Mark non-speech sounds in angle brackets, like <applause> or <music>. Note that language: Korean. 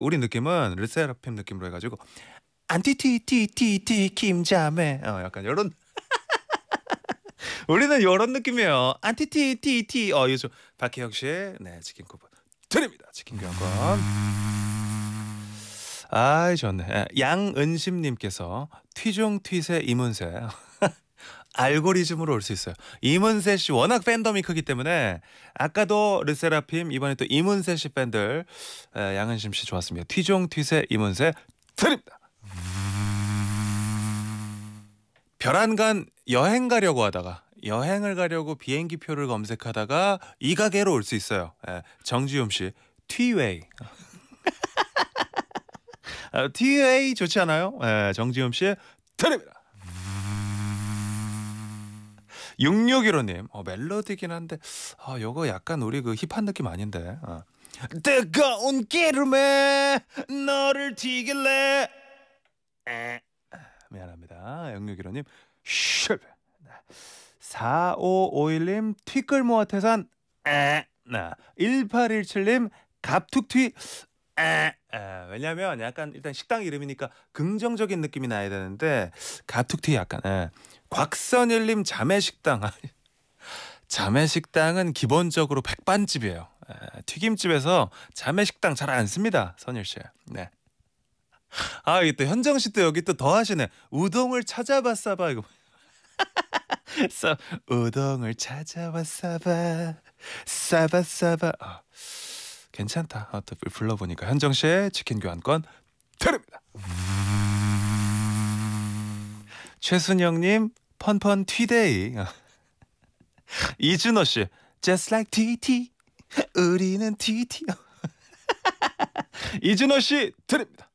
우리 느낌은 르세라핌 느낌으로 해가지고 안티티티티티 김자매 어 약간 이런 <laughs> 우리는 이런 느낌이에요 안티티티티 어 요즘 박혜영 씨의 네 치킨 쿠폰 드립니다 치킨 교환권 아이 좋네 예, 양은심님께서 튀종 튀세 이문세 알고리즘으로 올 수 있어요. 이문세 씨 워낙 팬덤이 크기 때문에 아까도 르세라핌 이번에 또 이문세 씨 팬들 에, 양은심 씨 좋았습니다. 튀종 튀세 이문세 드립니다. 별안간 여행 가려고 하다가 여행을 가려고 비행기 표를 검색하다가 이 가게로 올 수 있어요. 에, 정지움 씨 튀웨이. <laughs> 아, 튀웨이 좋지 않아요? 에, 정지움 씨 드립니다. 6615님, 어, 멜로디긴 한데, 아, 요거 약간 우리 그 힙한 느낌 아닌데. 어. 뜨거운 기름에 너를 튀길래. 에. 미안합니다. 6615님, 4551님, 티끌모아 태산. 1817님, 갑툭튀. 에. 에, 왜냐면 약간 일단 식당 이름이니까 긍정적인 느낌이 나야 되는데 가툭튀 약간 에. 예. 곽선일님 자매식당 <laughs> 자매식당은 기본적으로 백반집이에요. 튀김집에서 자매식당 잘 안 씁니다, 선일 씨. 네. 아 이게 또 현정 씨도 여기 또 더 하시네. 우동을 찾아봤어봐 이거. <laughs> 써 우동을 찾아봤어봐사바사봐 아, 괜찮다. 아, 또 불러보니까 현정 씨의 치킨 교환권 드립니다. 최순영님 펀펀 튀데이 <laughs> 이준호 씨 Just like TT 우리는 TT <laughs> 이준호 씨 드립니다.